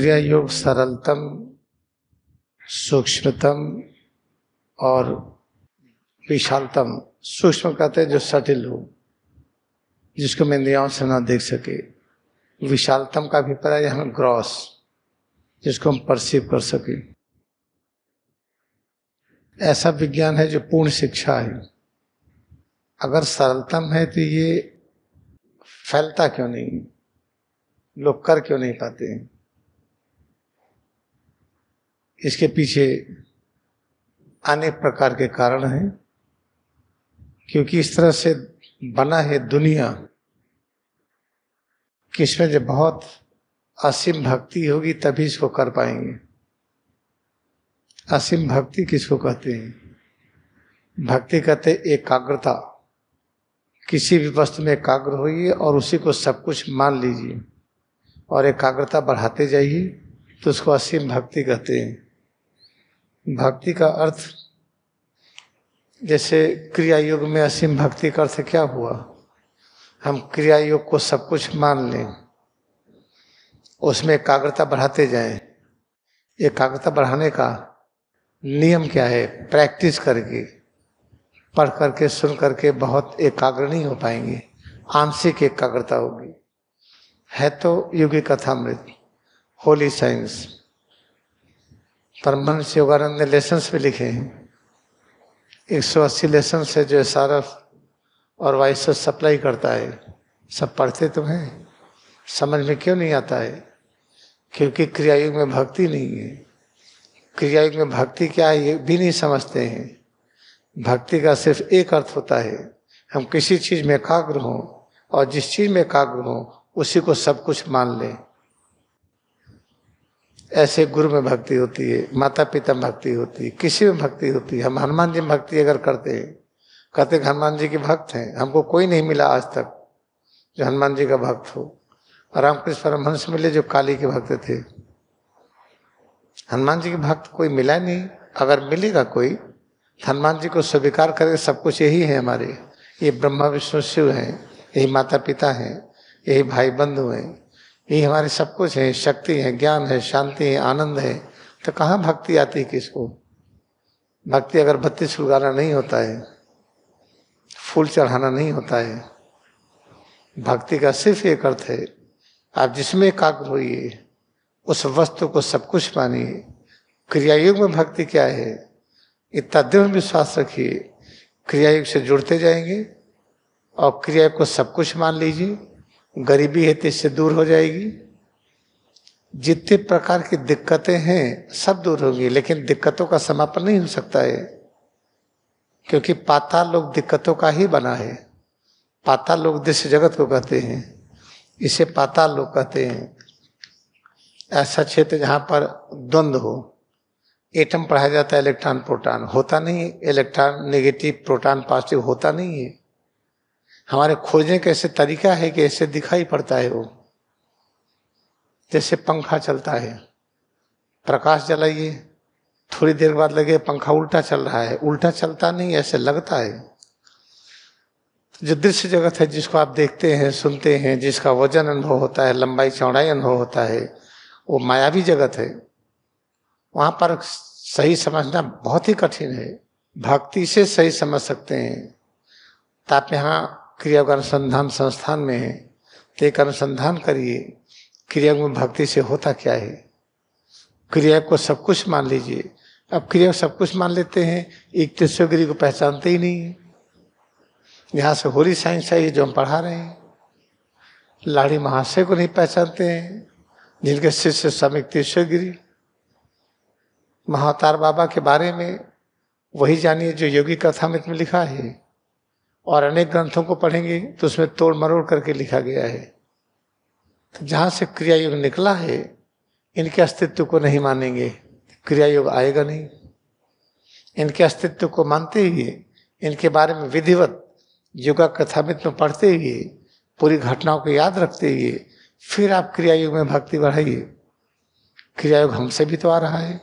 क्रिया योग सरलतम सूक्ष्मतम और विशालतम सूक्ष्म कहते हैं जो सटिल हो जिसको इंद्रियाओं से ना देख सके विशालतम का भी है हम ग्रॉस जिसको हम परसीव कर सके ऐसा विज्ञान है जो पूर्ण शिक्षा है अगर सरलतम है तो ये फैलता क्यों नहीं लोग कर क्यों नहीं पाते हैं इसके पीछे अनेक प्रकार के कारण हैं क्योंकि इस तरह से बना है दुनिया कि इसमें जब बहुत असीम भक्ति होगी तभी इसको कर पाएंगे असीम भक्ति किसको कहते हैं भक्ति कहते एकाग्रता किसी भी वस्तु में एकाग्र होइए और उसी को सब कुछ मान लीजिए और एकाग्रता बढ़ाते जाइए तो उसको असीम भक्ति कहते हैं भक्ति का अर्थ जैसे क्रिया योग में असीम भक्ति का अर्थ क्या हुआ हम क्रिया योग को सब कुछ मान लें उसमें एकाग्रता बढ़ाते जाएं एकाग्रता बढ़ाने का नियम क्या है प्रैक्टिस करके पढ़ करके सुन करके बहुत एकाग्र नहीं हो पाएंगे आंशिक एकाग्रता होगी है तो युगी मृत होली साइंस परमन योगानंद ने लेसन्स भी लिखे हैं एक सौ अस्सी लेसन्स है जो एस और वाइस सप्लाई करता है सब पढ़ते तो हैं समझ में क्यों नहीं आता है क्योंकि क्रियायुग में भक्ति नहीं है क्रियायुग में भक्ति क्या है ये भी नहीं समझते हैं भक्ति का सिर्फ एक अर्थ होता है हम किसी चीज़ में एकाग्र हों और जिस चीज़ में एकाग्र हों उसी को सब कुछ मान लें ऐसे गुरु में भक्ति होती है माता पिता में भक्ति होती है किसी में भक्ति होती है हम हनुमान जी में भक्ति अगर करते हैं कहते हनुमान जी के भक्त हैं हमको कोई नहीं मिला आज तक जो हनुमान जी का भक्त हो रामकृष्ण परमहंस मिले जो काली के भक्त थे हनुमान जी के भक्त कोई मिला नहीं अगर मिलेगा कोई तो हनुमान जी को स्वीकार करके सब कुछ यही है हमारे ये ब्रह्मा विष्णु शिव हैं यही माता पिता हैं यही भाई बंधु हैं ये हमारे सब कुछ है शक्ति है ज्ञान है शांति है आनंद है तो कहाँ भक्ति आती है किसको भक्ति अगर बत्ती सुलगाना नहीं होता है फूल चढ़ाना नहीं होता है भक्ति का सिर्फ एक अर्थ है आप जिसमें काग्र होइए उस वस्तु को सब कुछ मानिए क्रियायुग में भक्ति क्या है इतना दृढ़ विश्वास रखिए क्रियायुग से जुड़ते जाएंगे और क्रियायुग को सब कुछ मान लीजिए गरीबी है तो इससे दूर हो जाएगी जितने प्रकार की दिक्कतें हैं सब दूर होगी लेकिन दिक्कतों का समापन नहीं हो सकता है क्योंकि पाताल लोग दिक्कतों का ही बना है पाताल लोग दृश्य जगत को कहते हैं इसे पाताल लोग कहते हैं ऐसा क्षेत्र जहाँ पर द्वंद्व हो एटम पढ़ाया जाता है इलेक्ट्रॉन प्रोटॉन होता नहीं इलेक्ट्रॉन नेगेटिव प्रोटॉन पॉजिटिव होता नहीं है हमारे खोजने का ऐसे तरीका है कि ऐसे दिखाई पड़ता है वो जैसे पंखा चलता है प्रकाश जलाइए थोड़ी देर बाद लगे पंखा उल्टा चल रहा है उल्टा चलता नहीं ऐसे लगता है जो दृश्य जगत है जिसको आप देखते हैं सुनते हैं जिसका वजन अनुभव होता है लंबाई चौड़ाई अनुभव होता है वो मायावी जगत है वहां पर सही समझना बहुत ही कठिन है भक्ति से सही समझ सकते हैं तो आप यहाँ क्रिया का अनुसंधान संस्थान में है तो एक अनुसंधान करिए क्रिया में भक्ति से होता क्या है क्रिया को सब कुछ मान लीजिए अब क्रिया सब कुछ मान लेते हैं एक तेस्वगिरी को पहचानते ही नहीं है यहाँ से होली साइंस है जो हम पढ़ा रहे हैं लाड़ी महाशय को नहीं पहचानते हैं जिनके शिष्य समिक तेश्वरगिरी महातार बाबा के बारे में वही जानिए जो योगी कथा में लिखा है और अनेक ग्रंथों को पढ़ेंगे तो उसमें तोड़ मरोड़ करके लिखा गया है तो जहाँ से क्रिया निकला है इनके अस्तित्व को नहीं मानेंगे क्रिया आएगा नहीं इनके अस्तित्व को मानते हुए इनके बारे में विधिवत योगा कथामित में पढ़ते हुए पूरी घटनाओं को याद रखते हुए फिर आप क्रिया में भक्ति बढ़ाइए क्रिया हमसे भी तो आ रहा है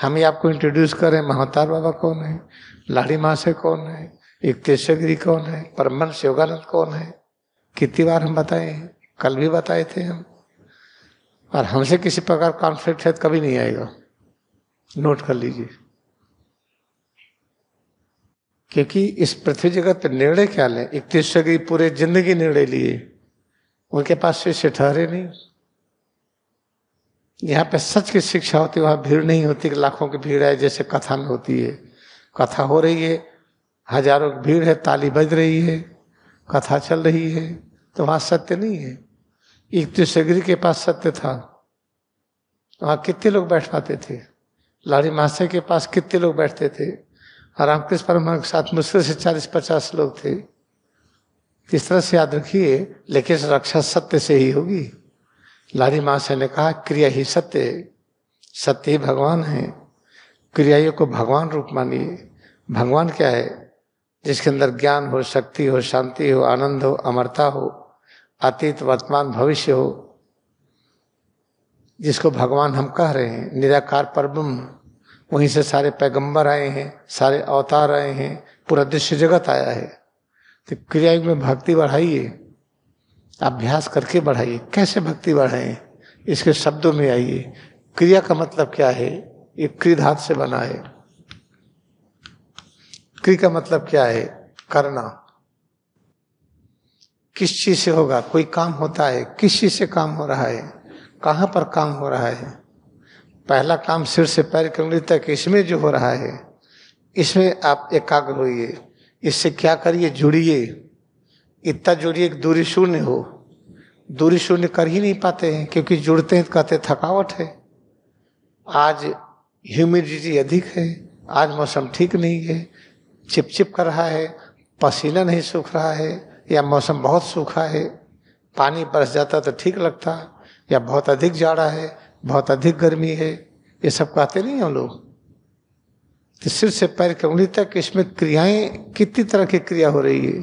हम ही आपको इंट्रोड्यूस करें महातार बाबा कौन है लाड़ी माँ से कौन है युक्तेश्वरी गिरी कौन है परमन शिवगानंद कौन है कितनी बार हम बताए हैं कल भी बताए थे हम और हमसे किसी प्रकार कॉन्फ्लिक्ट है तो कभी नहीं आएगा नोट कर लीजिए क्योंकि इस पृथ्वी जगत पर निर्णय क्या लें इकतीसवीं पूरे जिंदगी निर्णय लिए उनके पास शिष्य ठहरे नहीं यहाँ पे सच की शिक्षा होती है वहाँ भीड़ नहीं होती लाखों की भीड़ है जैसे कथा में होती है कथा हो रही है हजारों की भीड़ है ताली बज रही है कथा चल रही है तो वहाँ सत्य नहीं है तो सगरी के पास सत्य था वहाँ कितने लोग बैठ पाते थे लाड़ी मास्टर के पास कितने लोग बैठते थे और रामकृष्ण परमाणु के साथ मुश्किल से चालीस पचास लोग थे इस तरह से याद रखिए लेकिन रक्षा सत्य से ही होगी लाड़ी मास्टर ने कहा क्रिया ही सत्य है सत्य ही भगवान है क्रियाओं को भगवान रूप मानिए भगवान क्या है जिसके अंदर ज्ञान हो शक्ति हो शांति हो आनंद हो अमरता हो अतीत वर्तमान भविष्य हो जिसको भगवान हम कह रहे हैं निराकार परब्रह्म वहीं से सारे पैगंबर आए हैं सारे अवतार आए हैं पूरा दृश्य जगत आया है तो क्रियायुग में भक्ति बढ़ाइए अभ्यास करके बढ़ाइए कैसे भक्ति बढ़ाएं इसके शब्दों में आइए क्रिया का मतलब क्या है ये क्रिधात से बना है क्री का मतलब क्या है करना किस चीज से होगा कोई काम होता है किस चीज से काम हो रहा है कहाँ पर काम हो रहा है पहला काम सिर से पैर की तक इसमें जो हो रहा है इसमें आप एकाग्र होइए इससे क्या करिए जुड़िए इतना जुड़िए कि दूरी शून्य हो दूरी शून्य कर ही नहीं पाते हैं क्योंकि जुड़ते हैं तो कहते थकावट है आज ह्यूमिडिटी अधिक है आज मौसम ठीक नहीं है चिपचिप कर रहा है पसीना नहीं सूख रहा है या मौसम बहुत सूखा है पानी बरस जाता तो ठीक लगता या बहुत अधिक जाड़ा है बहुत अधिक गर्मी है ये सब कहते नहीं हम लोग तो सिर से पैर की उंगली तक इसमें क्रियाएं कितनी तरह की क्रिया हो रही है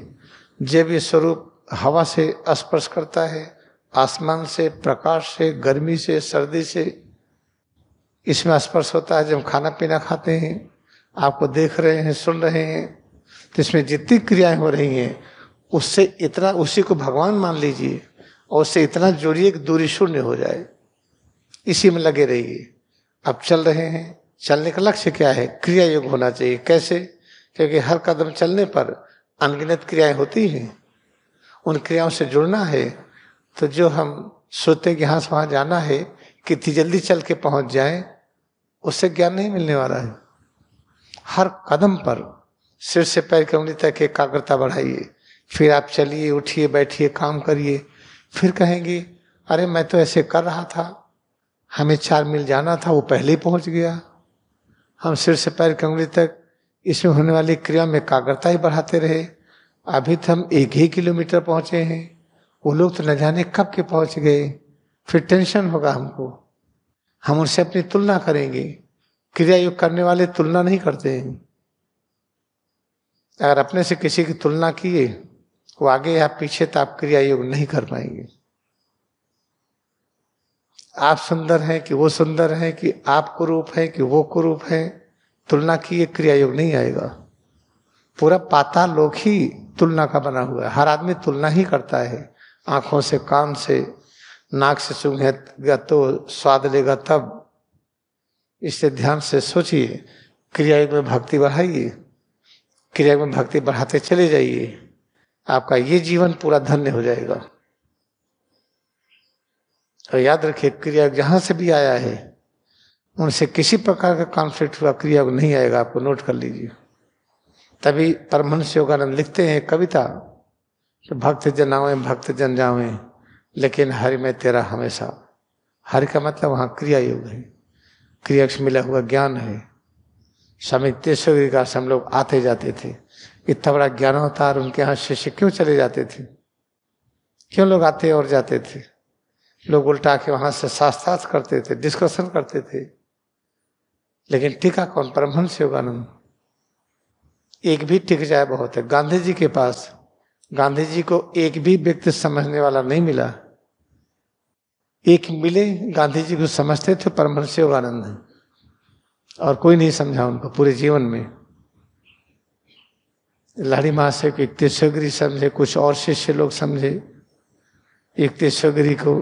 जब ये स्वरूप हवा से स्पर्श करता है आसमान से प्रकाश से गर्मी से सर्दी से इसमें स्पर्श होता है जब खाना पीना खाते हैं आपको देख रहे हैं सुन रहे हैं तो इसमें जितनी क्रियाएं हो रही हैं उससे इतना उसी को भगवान मान लीजिए और उससे इतना जोड़िए कि दूरी शून्य हो जाए इसी में लगे रहिए अब चल रहे हैं चलने का लक्ष्य क्या है क्रिया योग होना चाहिए कैसे क्योंकि हर कदम चलने पर अनगिनत क्रियाएं होती हैं उन क्रियाओं से जुड़ना है तो जो हम सोचते हैं कि यहाँ से वहाँ जाना है कितनी जल्दी चल के पहुँच जाए उससे ज्ञान नहीं मिलने वाला है हर कदम पर सिर से पैर उंगली तक एकाग्रता बढ़ाइए फिर आप चलिए उठिए बैठिए काम करिए फिर कहेंगे अरे मैं तो ऐसे कर रहा था हमें चार मील जाना था वो पहले ही पहुँच गया हम सिर से पैर उंगली तक इसमें होने वाली क्रिया में एकाग्रता ही बढ़ाते रहे अभी तो हम एक ही किलोमीटर पहुँचे हैं वो लोग तो न जाने कब के पहुँच गए फिर टेंशन होगा हमको हम उनसे अपनी तुलना करेंगे क्रिया योग करने वाले तुलना नहीं करते हैं अगर अपने से किसी की तुलना किए वो आगे या पीछे तो आप क्रिया योग नहीं कर पाएंगे आप सुंदर हैं कि वो सुंदर है कि आप कुरूप है कि वो कुरूप है तुलना किए क्रिया योग नहीं आएगा पूरा पाता लोक ही तुलना का बना हुआ है हर आदमी तुलना ही करता है आंखों से कान से नाक से सुंगे तो स्वाद लेगा तब इसे ध्यान से सोचिए क्रियायोग में भक्ति बढ़ाइए क्रियायोग में भक्ति बढ़ाते चले जाइए आपका ये जीवन पूरा धन्य हो जाएगा और याद रखिए क्रियायोग जहां से भी आया है उनसे किसी प्रकार का कॉन्फ्लिक्ट हुआ क्रियायोग नहीं आएगा आपको नोट कर लीजिए तभी परमहंस योगानंद लिखते हैं कविता कि भक्त जन आवे भक्त जन जावे लेकिन हरि में तेरा हमेशा हरि का मतलब वहां क्रिया योग है क्रियक्ष मिला हुआ ज्ञान है स्वामी तेश्वरी का हम लोग आते जाते थे इतना बड़ा ज्ञान होता और उनके यहाँ शिष्य क्यों चले जाते थे क्यों लोग आते और जाते थे लोग उल्टा के वहां से शास्त्रार्थ करते थे डिस्कशन करते थे लेकिन टीका कौन परमहंस योगानंद एक भी टिक जाए बहुत है गांधी जी के पास गांधी जी को एक भी व्यक्ति समझने वाला नहीं मिला एक मिले गांधी जी को समझते थे परमहंस योगानंद और कोई नहीं समझा उनको पूरे जीवन में लाड़ी महाशय को एक तेश्वगिरी समझे कुछ और शिष्य लोग समझे एक तेश्वगिरी को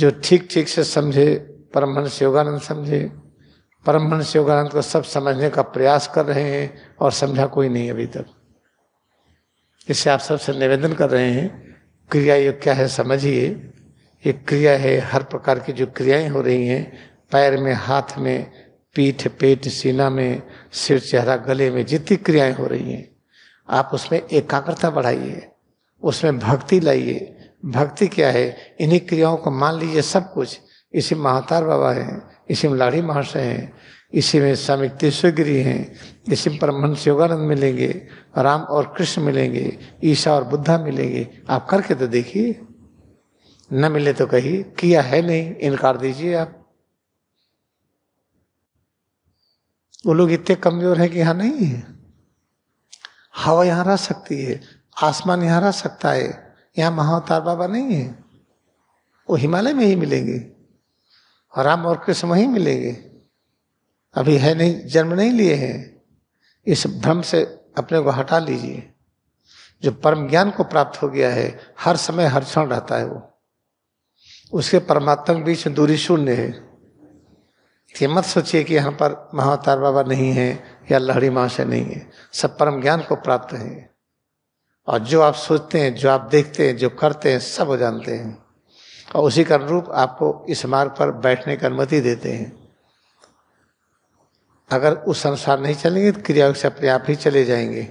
जो ठीक ठीक से समझे परमहंस योगानंद समझे परमहंस योगानंद को सब समझने का प्रयास कर रहे हैं और समझा कोई नहीं अभी तक इससे आप सबसे निवेदन कर रहे हैं क्रिया योग क्या है समझिए एक क्रिया है हर प्रकार की जो क्रियाएं हो रही हैं पैर में हाथ में पीठ पेट सीना में सिर चेहरा गले में जितनी क्रियाएं हो रही हैं आप उसमें एकाग्रता बढ़ाइए उसमें भक्ति लाइए भक्ति क्या है इन्हीं क्रियाओं को मान लीजिए सब कुछ इसी महातार बाबा हैं इसी में लाड़ी महाशय हैं इसी में स्वामी तेस्वगिरी हैं इसी में परमहंस योगानंद मिलेंगे राम और कृष्ण मिलेंगे ईशा और बुद्धा मिलेंगे आप करके तो देखिए न मिले तो कही किया है नहीं इनकार दीजिए आप वो लोग इतने कमजोर है कि यहाँ नहीं है हवा यहाँ रह सकती है आसमान यहाँ रह सकता है यहाँ महावतार बाबा नहीं है वो हिमालय में ही मिलेंगे और राम और कृष्ण वहीं मिलेंगे अभी है नहीं जन्म नहीं लिए हैं इस भ्रम से अपने को हटा लीजिए जो परम ज्ञान को प्राप्त हो गया है हर समय हर क्षण रहता है वो उसके परमात्मा के बीच दूरी शून्य है ये मत सोचिए कि यहाँ पर महावतार बाबा नहीं है या लहड़ी महाशय नहीं है सब परम ज्ञान को प्राप्त है और जो आप सोचते हैं जो आप देखते हैं जो करते हैं सब जानते हैं और उसी के अनुरूप आपको इस मार्ग पर बैठने की अनुमति देते हैं अगर उस अनुसार नहीं चलेंगे तो क्रिया से अपने आप ही चले जाएंगे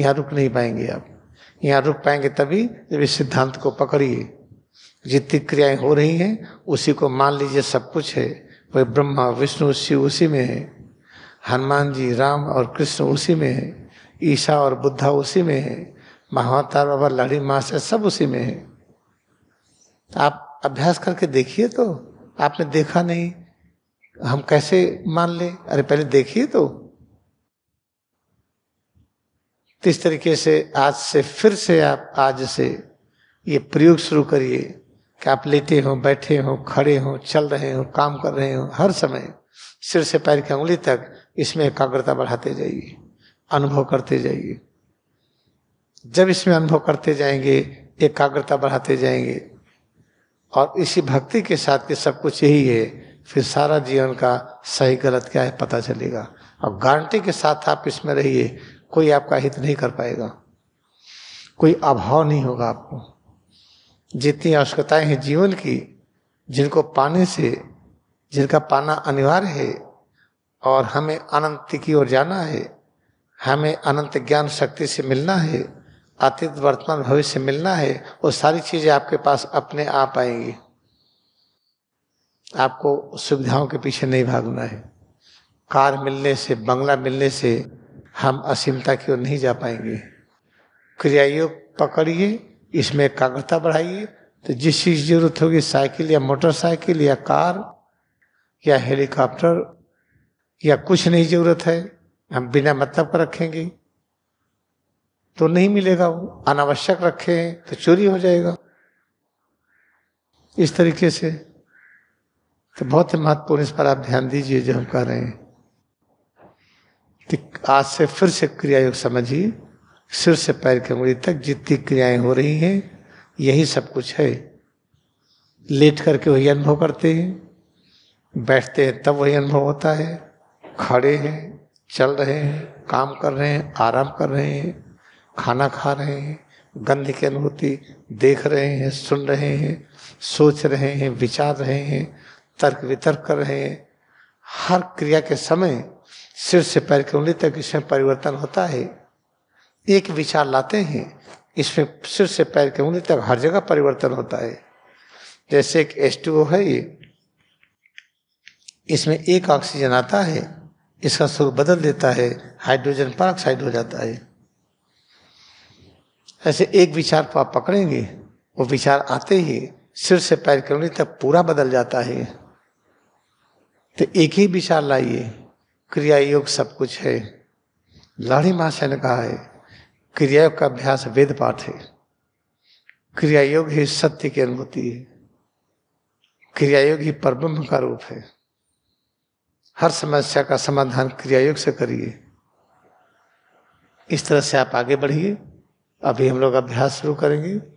यहाँ रुक नहीं पाएंगे आप यहाँ रुक पाएंगे तभी जब इस सिद्धांत को पकड़िए जितनी क्रियाएं हो रही हैं उसी को मान लीजिए सब कुछ है वही ब्रह्मा विष्णु शिव उसी में है हनुमान जी राम और कृष्ण उसी में है ईसा और बुद्धा उसी में है महावतार बाबा लड़ी माँ से सब उसी में है आप अभ्यास करके देखिए तो आपने देखा नहीं हम कैसे मान ले अरे पहले देखिए तो इस तरीके से आज से फिर से आप आज से ये प्रयोग शुरू करिए कि आप लेटे हो बैठे हो खड़े हो चल रहे हो काम कर रहे हो हर समय सिर से पैर की उंगली तक इसमें एकाग्रता बढ़ाते जाइए अनुभव करते जाइए जब इसमें अनुभव करते जाएंगे एकाग्रता बढ़ाते जाएंगे और इसी भक्ति के साथ के सब कुछ यही है फिर सारा जीवन का सही गलत क्या है पता चलेगा और गारंटी के साथ आप इसमें रहिए कोई आपका हित नहीं कर पाएगा कोई अभाव नहीं होगा आपको जितनी आवश्यकताएं हैं जीवन की जिनको पाने से जिनका पाना अनिवार्य है और हमें अनंत की ओर जाना है हमें अनंत ज्ञान शक्ति से मिलना है अतीत वर्तमान भविष्य से मिलना है वो सारी चीज़ें आपके पास अपने आप आएंगी आपको सुविधाओं के पीछे नहीं भागना है कार मिलने से बंगला मिलने से हम असीमता की ओर नहीं जा पाएंगे क्रियायोग पकड़िए इसमें एकाग्रता बढ़ाइए तो जिस चीज़ की जरूरत होगी साइकिल या मोटरसाइकिल या कार या हेलीकॉप्टर या कुछ नहीं जरूरत है हम बिना मतलब का रखेंगे तो नहीं मिलेगा वो अनावश्यक रखे तो चोरी हो जाएगा इस तरीके से तो बहुत ही महत्वपूर्ण इस पर आप ध्यान दीजिए जो हम कह रहे हैं तो आज से फिर से क्रिया योग समझिए सिर से पैर की उंगली तक जितनी क्रियाएं हो रही हैं यही सब कुछ है लेट करके वही अनुभव करते हैं बैठते हैं तब वही अनुभव होता है खड़े हैं चल रहे हैं काम कर रहे हैं आराम कर रहे हैं खाना खा रहे हैं गंध की अनुभूति देख रहे हैं सुन रहे हैं सोच रहे हैं विचार रहे हैं तर्क वितर्क कर रहे हैं हर क्रिया के समय सिर से पैर की उंगली तक इसमें परिवर्तन होता है एक विचार लाते हैं इसमें सिर से पैर के उंगली तक हर जगह परिवर्तन होता है जैसे एक एस है ये इसमें एक ऑक्सीजन आता है इसका स्वरूप बदल देता है हाइड्रोजन पर हो जाता है ऐसे एक विचार को आप पकड़ेंगे वो विचार आते ही सिर से पैर करने तक पूरा बदल जाता है तो एक ही विचार लाइए क्रिया योग सब कुछ है लाड़ी महाशय ने कहा है क्रिया का अभ्यास वेद पाठ है क्रिया योग ही सत्य की अनुभूति है क्रिया योग ही परब्रह्म का रूप है हर समस्या का समाधान क्रिया योग से करिए इस तरह से आप आगे बढ़िए अभी हम लोग अभ्यास शुरू करेंगे